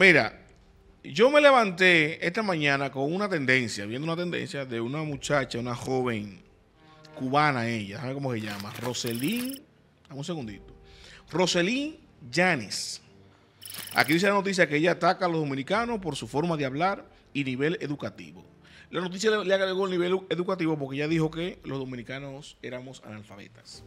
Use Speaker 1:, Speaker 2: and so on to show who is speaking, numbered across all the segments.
Speaker 1: Mira, yo me levanté esta mañana con una tendencia, viendo una tendencia de una muchacha, una joven cubana ella, ¿sabe cómo se llama? Roselín, dame un segundito. Roselín yanis Aquí dice la noticia que ella ataca a los dominicanos por su forma de hablar y nivel educativo. La noticia le agregó el nivel educativo porque ella dijo que los dominicanos éramos analfabetas.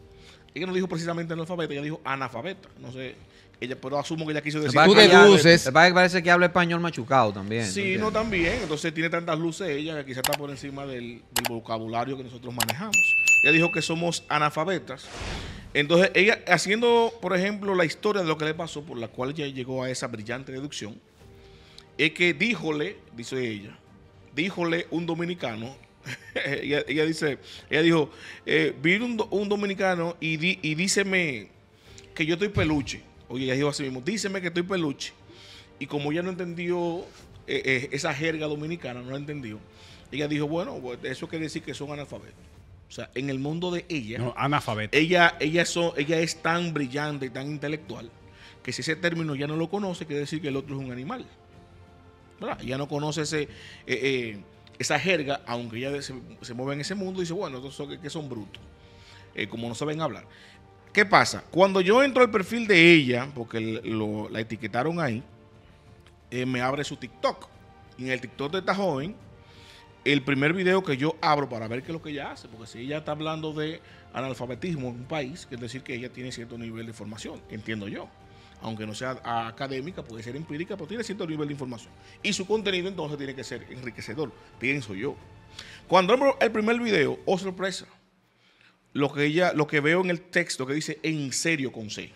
Speaker 1: Ella no dijo precisamente analfabeta, ella dijo analfabeta. No sé, ella, pero asumo que ella quiso decir. Tú deduces.
Speaker 2: Parece que habla español machucado también. Sí, no,
Speaker 1: también. Entonces tiene tantas luces ella que quizá está por encima del, del vocabulario que nosotros manejamos. Ella dijo que somos analfabetas. Entonces, ella haciendo, por ejemplo, la historia de lo que le pasó, por la cual ella llegó a esa brillante deducción, es que díjole, dice ella, díjole un dominicano ella, ella, dice, ella dijo, eh, vino un, dominicano y, di, y díceme que yo estoy peluche. Oye, ella dijo así mismo, díceme que estoy peluche. Y como ella no entendió eh, eh, esa jerga dominicana, no la entendió, ella dijo, bueno, pues, eso quiere decir que son analfabetos. O sea, en el mundo de ella, no, Ella, ella, son, ella es tan brillante y tan intelectual que si ese término ya no lo conoce, quiere decir que el otro es un animal. ¿Verdad? Ella no conoce ese... Eh, eh esa jerga, aunque ella se, mueve en ese mundo, dice, bueno, estos son, que son brutos, eh, como no saben hablar. ¿Qué pasa? Cuando yo entro al perfil de ella, porque la etiquetaron ahí, eh, me abre su TikTok. Y en el TikTok de esta joven, el primer video que yo abro para ver qué es lo que ella hace, porque si ella está hablando de analfabetismo en un país, quiere decir que ella tiene cierto nivel de formación, entiendo yo aunque no sea académica, puede ser empírica, pero tiene cierto nivel de información. Y su contenido entonces tiene que ser enriquecedor, pienso yo. Cuando vemos el primer video, oh sorpresa, lo que, ella, lo que veo en el texto que dice en serio con C.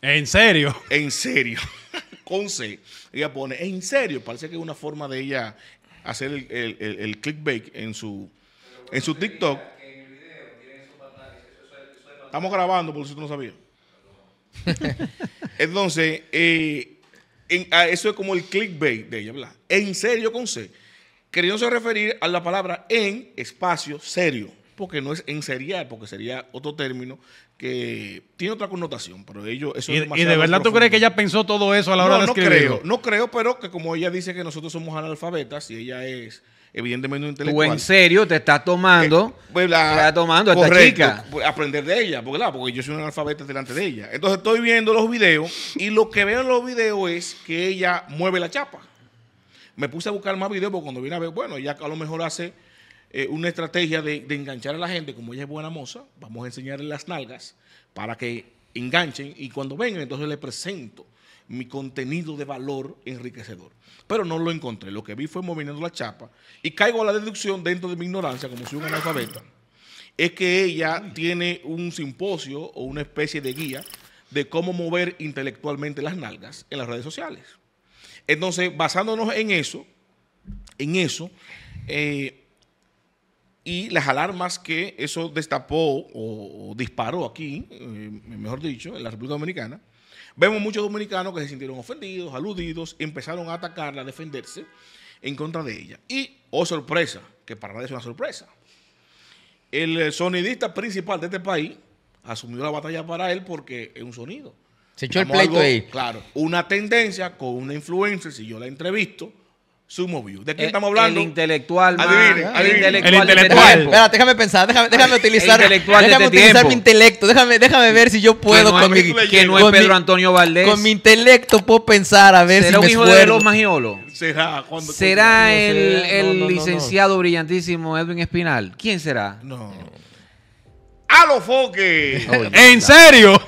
Speaker 1: ¿En serio? En serio, con C. Ella pone en serio, parece que es una forma de ella hacer el, el, el, clickbait en su, en su TikTok. Estamos grabando, por si tú no sabías. Entonces, eh, eso es como el clickbait de ella, ¿verdad? En serio con C. Queriéndose referir a la palabra en espacio serio, porque no es en serial, porque sería otro término que tiene otra connotación, pero ellos eso y, es ¿Y de verdad tú crees que ella
Speaker 2: pensó todo eso a la hora de no No creo,
Speaker 1: no creo, pero que como ella dice que nosotros somos analfabetas y ella es evidentemente un intelectual. O en
Speaker 2: serio te está tomando, eh, pues, te está
Speaker 1: tomando a esta chica. Pues, aprender de ella, porque, porque yo soy un analfabeta delante de ella. Entonces estoy viendo los videos y lo que veo en los videos es que ella mueve la chapa. Me puse a buscar más videos porque cuando vine a ver, bueno, ella a lo mejor hace eh, una estrategia de, de, enganchar a la gente, como ella es buena moza, vamos a enseñarle las nalgas para que enganchen y cuando vengan entonces le presento mi contenido de valor enriquecedor. Pero no lo encontré. Lo que vi fue moviendo la chapa y caigo a la deducción dentro de mi ignorancia, como si un analfabeta, es que ella tiene un simposio o una especie de guía de cómo mover intelectualmente las nalgas en las redes sociales. Entonces, basándonos en eso, en eso, eh, y las alarmas que eso destapó o, disparó aquí, eh, mejor dicho, en la República Dominicana, Vemos muchos dominicanos que se sintieron ofendidos, aludidos, empezaron a atacarla, a defenderse en contra de ella. Y, oh sorpresa, que para nadie es una sorpresa, el eh, sonidista principal de este país asumió la batalla para él porque es un sonido. Se echó el pleito ahí. Claro, una tendencia con una influencia, si yo la entrevisto, ¿De qué eh, estamos hablando? El intelectual. El intelectual. Este Espera, déjame
Speaker 3: pensar, déjame, déjame utilizar, este déjame utilizar mi intelecto, déjame, déjame ver si yo puedo con mi, que no es Pedro Antonio Valdés. Con mi intelecto puedo pensar a ver si me ¿Será un hijo de los
Speaker 2: magiolo
Speaker 1: Será. ¿Será el, el licenciado
Speaker 2: brillantísimo Edwin Espinal? ¿Quién será?
Speaker 1: No a los foques. ¿En serio?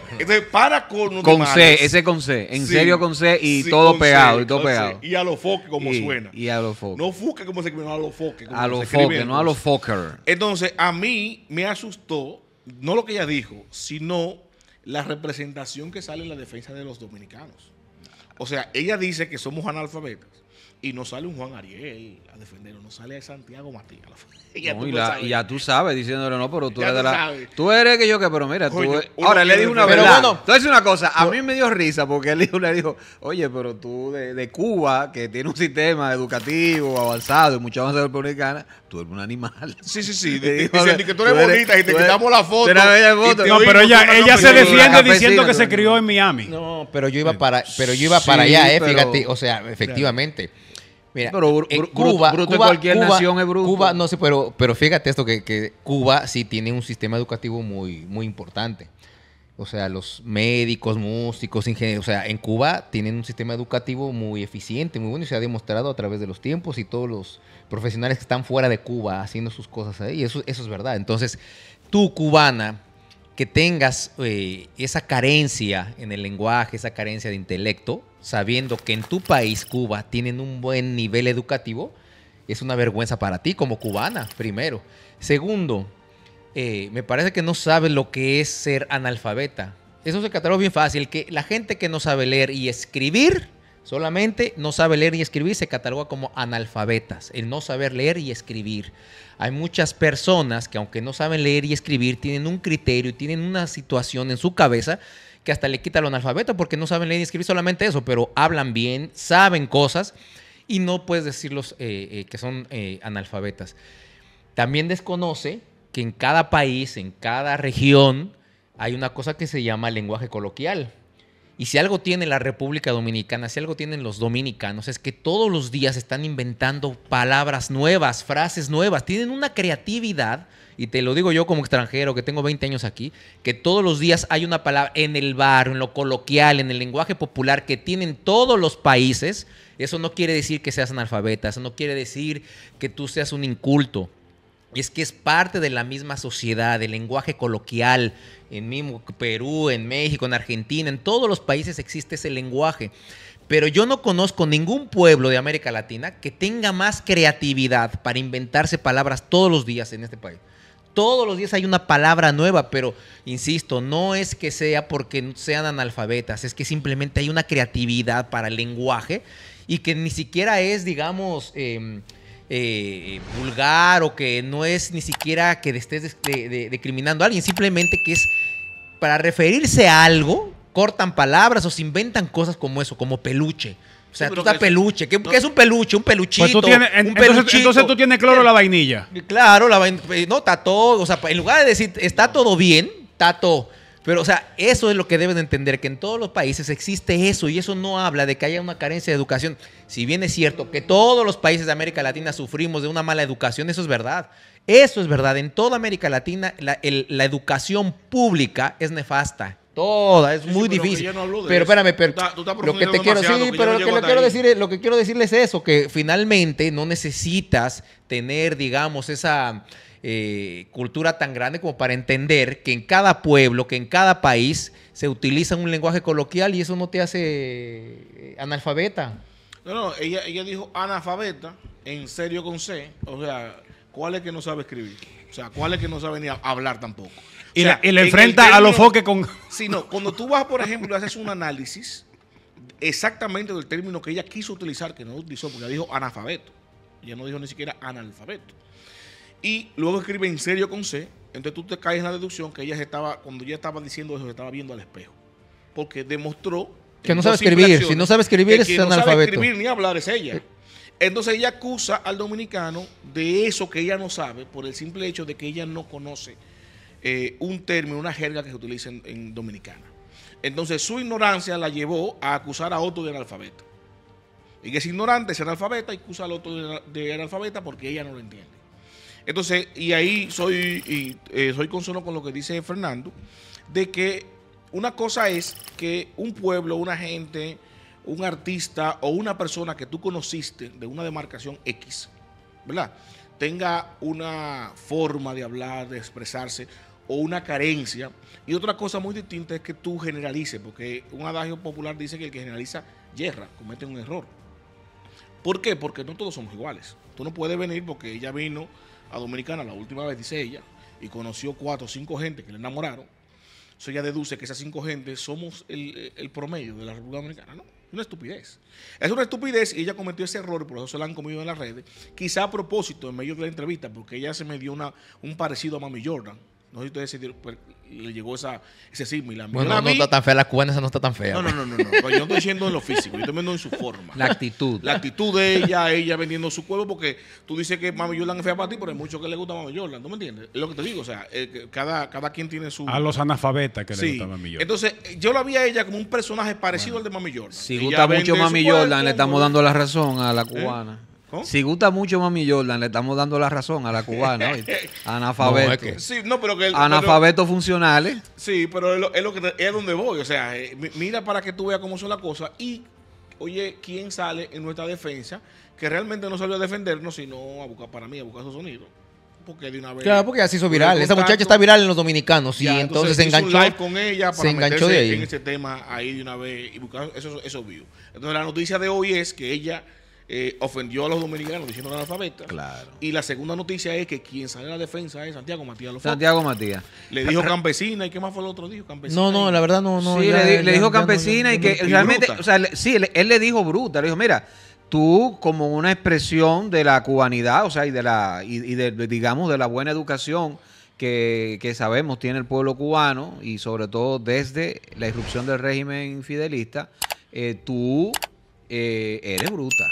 Speaker 1: para con Con C, ese con C. En serio con C y todo pegado, y todo pegado. Y a los foques como suena. Y a los foques. No fuque como se escribe, no a los foques. A los foques, no a los Entonces, a mí me asustó, no lo que ella dijo, sino la representación que sale en la defensa de los dominicanos. O sea, ella dice que somos analfabetas y no sale un Juan Ariel a defenderlo, no sale Santiago Matías. a la tú y
Speaker 2: ya, tú sabes, diciéndole no, pero tú eres de la. Tú eres que yo que, pero mira, tú. Ahora le dije una verdad. Pero bueno, una cosa, a mí me dio risa porque él le dijo, oye, pero tú de, Cuba, que tiene un sistema educativo avanzado y mucha avanzada republicana, tú eres un animal. Sí, sí, sí. que
Speaker 1: tú eres, bonita y te quitamos la foto. foto. No, pero ella, ella se defiende diciendo que se
Speaker 3: crió en Miami. No, pero yo iba para, pero yo iba para allá, eh, fíjate. O sea, efectivamente pero Cuba, es no sé, pero, pero fíjate esto, que, Cuba sí tiene un sistema educativo muy, muy importante. O sea, los médicos, músicos, ingenieros, o sea, en Cuba tienen un sistema educativo muy eficiente, muy bueno, y se ha demostrado a través de los tiempos y todos los profesionales que están fuera de Cuba haciendo sus cosas ahí. Eso, eso es verdad. Entonces, tú, cubana, que tengas eh, esa carencia en el lenguaje, esa carencia de intelecto, sabiendo que en tu país, Cuba, tienen un buen nivel educativo, es una vergüenza para ti como cubana, primero. Segundo, eh, me parece que no sabes lo que es ser analfabeta. Eso se cataloga bien fácil, que la gente que no sabe leer y escribir, solamente no sabe leer y escribir, se cataloga como analfabetas, el no saber leer y escribir. Hay muchas personas que aunque no saben leer y escribir, tienen un criterio, tienen una situación en su cabeza que hasta le quita lo analfabeto porque no saben leer y escribir solamente eso, pero hablan bien, saben cosas y no puedes decirlos eh, eh, que son eh, analfabetas. También desconoce que en cada país, en cada región, hay una cosa que se llama lenguaje coloquial. Y si algo tiene la República Dominicana, si algo tienen los dominicanos, es que todos los días están inventando palabras nuevas, frases nuevas. Tienen una creatividad, y te lo digo yo como extranjero que tengo 20 años aquí, que todos los días hay una palabra en el bar, en lo coloquial, en el lenguaje popular que tienen todos los países. Eso no quiere decir que seas analfabeta, eso no quiere decir que tú seas un inculto es que es parte de la misma sociedad, del lenguaje coloquial. En mismo Perú, en México, en Argentina, en todos los países existe ese lenguaje. Pero yo no conozco ningún pueblo de América Latina que tenga más creatividad para inventarse palabras todos los días en este país. Todos los días hay una palabra nueva, pero insisto, no es que sea porque sean analfabetas, es que simplemente hay una creatividad para el lenguaje y que ni siquiera es, digamos, em, eh, vulgar o que no es ni siquiera que estés decriminando a alguien, simplemente que es para referirse a algo, cortan palabras o se inventan cosas como eso, como peluche. O sea, tú estás peluche. ¿Qué, es un peluche? Un peluchito. Pues un entonces, tú tienes cloro la vainilla. Claro, la vainilla. Eh, no, está todo. O sea, en lugar de decir está todo bien, está pero, o sea, eso es lo que deben entender, que en todos los países existe eso y eso no habla de que haya una carencia de educación. Si bien es cierto que todos los países de América Latina sufrimos de una mala educación, eso es verdad. Eso es verdad. En toda América Latina la, educación pública es nefasta. Toda, es muy difícil. pero espérame, pero lo que te quiero, quiero decir, lo que quiero decirles es eso, que finalmente no necesitas tener, digamos, esa eh, cultura tan grande como para entender que en cada pueblo, que en cada país se utiliza un lenguaje coloquial y eso no te hace eh, analfabeta.
Speaker 1: No, no, ella, dijo analfabeta, en serio con C, o sea, ¿cuál es que no sabe escribir? O sea, ¿cuál es que no sabe ni hablar tampoco? Y, le enfrenta a los foques con... Si no, cuando tú vas, por ejemplo, haces un análisis exactamente del término que ella quiso utilizar, que no utilizó, porque ella dijo analfabeto. Ella no dijo ni siquiera analfabeto. Y luego escribe en serio con C. Entonces tú te caes en la deducción que ella estaba, cuando ella estaba diciendo eso, se estaba viendo al espejo. Porque demostró. Que no sabe escribir. Si no sabe escribir, es No sabe escribir ni hablar, es ella. Eh. Entonces ella acusa al dominicano de eso que ella no sabe por el simple hecho de que ella no conoce eh, un término, una jerga que se utiliza en, dominicana. Entonces su ignorancia la llevó a acusar a otro de analfabeto. Y que es ignorante, es analfabeta y acusa al otro de, de analfabeta porque ella no lo entiende. Entonces, y ahí soy, y, eh, soy con lo que dice Fernando, de que una cosa es que un pueblo, una gente, un artista o una persona que tú conociste de una demarcación X, ¿verdad? Tenga una forma de hablar, de expresarse o una carencia. Y otra cosa muy distinta es que tú generalices, porque un adagio popular dice que el que generaliza yerra, comete un error. ¿Por qué? Porque no todos somos iguales. Tú no puedes venir porque ella vino a Dominicana, la última vez, dice ella, y conoció cuatro o cinco gente que le enamoraron, eso ella deduce que esas cinco gente somos el, promedio de la República Dominicana, ¿no? es una estupidez. Es una estupidez y ella cometió ese error, por eso se la han comido en las redes. Quizá a propósito, en medio de la entrevista, porque ella se me dio una, un parecido a Mami Jordan. No sé si ustedes pues, le llegó esa, ese símil. Bueno, no, no está tan fea
Speaker 3: la cubana, esa no está tan fea. No, no, no, no, yo no estoy diciendo en lo físico, yo
Speaker 1: estoy viendo en su forma. La actitud. La actitud de ella, ella vendiendo su cuerpo, porque tú dices que Mami Jordan es fea para ti, pero hay mucho que le gusta a Mami Jordan, ¿no me entiendes? Es lo que te digo, o sea, eh, cada, cada quien tiene su... A los analfabetas que le gusta a Mami Jordan. Entonces, yo la vi a ella como un personaje parecido al de Mami Jordan. Si ella gusta mucho Mami Jordan, le estamos dando la razón
Speaker 2: a la cubana. ¿Eh? Si gusta mucho Mami Jordan, le estamos dando la razón a la cubana. Analfabeto. No, sí,
Speaker 1: pero el,
Speaker 2: funcionales.
Speaker 1: Sí, pero es, lo, que, es donde voy. O sea, eh, mira para que tú veas cómo son las cosas y oye, ¿quién sale en nuestra defensa? Que realmente no salió a defendernos, sino a buscar para mí, a buscar su sonido. Porque de una vez. Claro, porque así hizo viral. Esa muchacha está viral en los dominicanos. y entonces, se enganchó. con ella se enganchó de ahí. en ese tema ahí de una vez y buscar eso, Entonces, la noticia de hoy es que ella eh, ofendió a los dominicanos diciendo analfabetas. Claro. Y la segunda noticia es que quien sale a la defensa es Santiago Matías. Santiago
Speaker 2: Matías. Le dijo campesina
Speaker 1: y qué más fue el otro dijo campesina. No, no, la verdad no. no sí, le, dijo campesina y que realmente, o
Speaker 2: sea, sí, él, le dijo bruta, le dijo, mira tú como una expresión de la cubanidad, o sea, y de la, y, digamos, de la buena educación que, sabemos tiene el pueblo cubano, y sobre todo desde la irrupción del régimen fidelista, eh, tú eh, eres bruta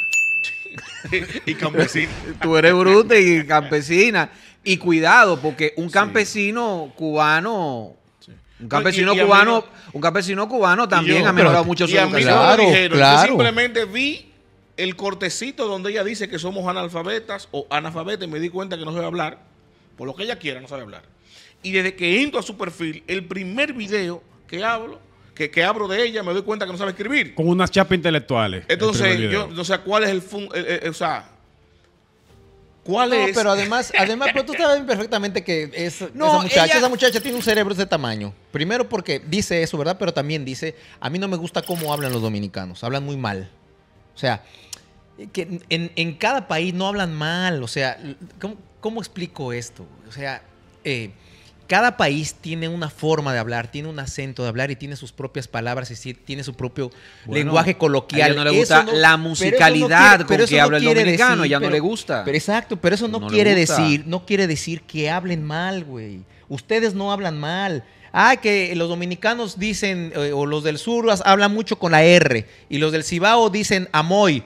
Speaker 1: y campesina. Tú eres bruta y campesina.
Speaker 2: Y cuidado, porque un campesino cubano.
Speaker 1: Un campesino cubano,
Speaker 2: un campesino cubano también ha mejorado mucho su educación. Claro, Yo simplemente
Speaker 1: vi el cortecito donde ella dice que somos analfabetas o analfabetas y me di cuenta que no sabe hablar. Por lo que ella quiera, no sabe hablar. Y desde que entro a su perfil, el primer video que hablo que, abro de ella me doy cuenta que no sabe escribir.
Speaker 2: Con unas chapas intelectuales. Entonces, yo,
Speaker 1: o sea, ¿cuál es el, eh, eh, eh, o sea, ¿Cuál no, es? pero
Speaker 3: además, además, pues, tú sabes perfectamente que es, esa, muchacha, esa muchacha tiene un cerebro de ese tamaño. Primero porque dice eso, ¿verdad? Pero también dice, a mí no me gusta cómo hablan los dominicanos, hablan muy mal. O sea, que en, cada país no hablan mal. O sea, ¿cómo, explico esto? O sea, cada país tiene una forma de hablar, tiene un acento de hablar y tiene sus propias palabras y tiene su propio lenguaje coloquial. A no le gusta la musicalidad con que habla el dominicano, ya no le gusta. Pero exacto, pero eso no, quiere decir, no quiere decir que hablen mal, güey. Ustedes no hablan mal. Ah, que los dominicanos dicen, eh, o los del sur hablan mucho con la R, y los del Cibao dicen amoy.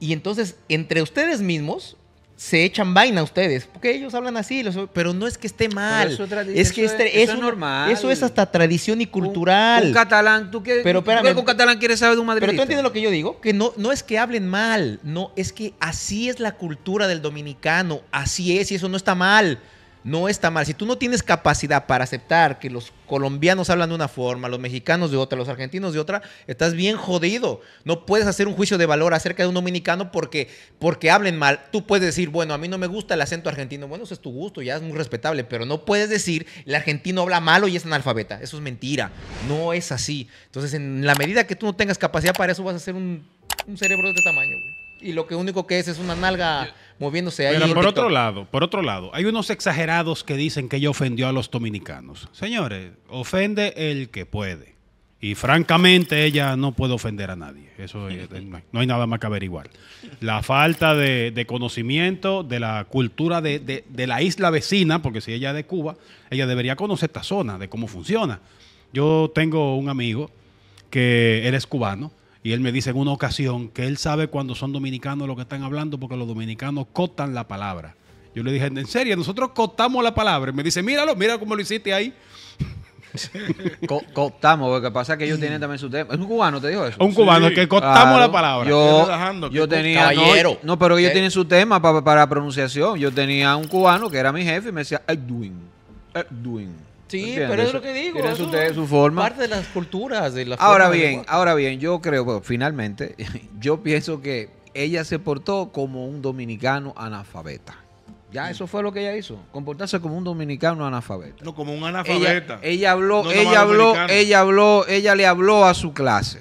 Speaker 3: Y entonces, entre ustedes mismos, se echan vaina ustedes, porque ellos hablan así, pero no es que esté mal, eso es que este, es, normal. Eso es hasta tradición y cultural. Un, catalán, tú qué, pero, catalán
Speaker 2: quiere saber de un madridista. Pero tú entiendes lo que
Speaker 3: yo digo, que no, no es que hablen mal, no, es que así es la cultura del dominicano, así es y eso no está mal no está mal. Si tú no tienes capacidad para aceptar que los colombianos hablan de una forma, los mexicanos de otra, los argentinos de otra, estás bien jodido. No puedes hacer un juicio de valor acerca de un dominicano porque, porque hablen mal. Tú puedes decir, bueno, a mí no me gusta el acento argentino. Bueno, ese es tu gusto, ya es muy respetable, pero no puedes decir, el argentino habla malo y es analfabeta. Eso es mentira. No es así. Entonces, en la medida que tú no tengas capacidad para eso, vas a ser un, un cerebro de este tamaño. Güey y lo que único que es es una nalga moviéndose ahí. Pero por otro
Speaker 1: lado, por otro lado, hay unos exagerados que dicen que ella ofendió a los dominicanos. Señores, ofende el que puede. Y francamente ella no puede ofender a nadie. Eso eh, no hay nada más que averiguar. La falta de, conocimiento de la cultura de, la isla vecina, porque si ella es de Cuba, ella debería conocer esta zona, de cómo funciona. Yo tengo un amigo que él es cubano y él me dice en una ocasión que él sabe cuando son dominicanos lo que están hablando porque los dominicanos cotan la palabra. Yo le dije, en serio, nosotros cotamos la palabra. Y me
Speaker 2: dice, míralo, mira cómo lo hiciste ahí. Cortamos, cotamos, lo que pasa que ellos tienen también su tema. ¿Es un cubano te dijo eso? Un cubano, que cotamos la palabra. Yo, tenía. No, no, pero ellos eh. tienen su tema para, para pronunciación. Yo tenía un cubano que era mi jefe y me decía, Edwin. Edwin.
Speaker 3: Sí, pero es lo que digo. Es su, Parte de las culturas. De la ahora
Speaker 2: bien, ahora bien, yo creo, finalmente, yo pienso que ella se portó como un dominicano analfabeta. Ya, eso fue lo que ella hizo, comportarse como un dominicano analfabeta. No, como un analfabeta. Ella, habló, ella habló, ella habló, ella le habló a su clase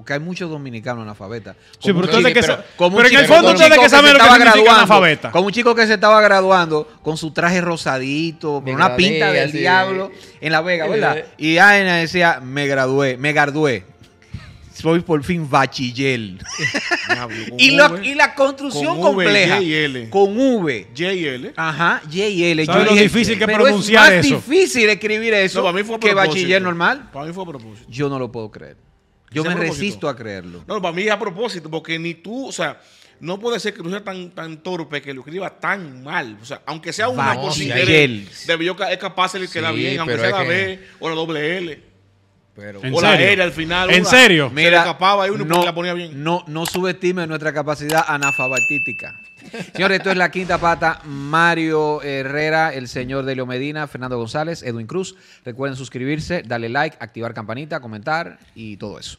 Speaker 2: porque hay muchos dominicanos analfabetas. Sí, pero, que, pero en el fondo ustedes que saben lo que significa analfabeta. Como un chico que se estaba graduando con su traje rosadito, con una pinta del diablo en La Vega, ¿verdad? Y Aina decía, me gradué, me gradué soy por fin bachiller. y, la, y, la construcción con v, compleja. Y con V. L. Ajá, L. Yo lo difícil que pero pronunciar es más
Speaker 1: difícil escribir eso que bachiller normal. Para mí fue a propósito.
Speaker 2: Yo no lo puedo creer. Yo me resisto a creerlo.
Speaker 1: No, para mí es a propósito, porque ni tú, o sea, no puede ser que tú seas tan, tan torpe que lo escriba tan mal. O sea, aunque sea una por debió, es capaz de que la bien, aunque sea la B o la doble L. Pero, o la L al final. ¿En serio? Se Mira,
Speaker 2: y uno no, la ponía bien. No, no subestime nuestra capacidad analfabetística. Señores, esto es la quinta pata. Mario Herrera, el señor Leo Medina, Fernando González, Edwin Cruz. Recuerden suscribirse, darle like, activar campanita, comentar y todo eso.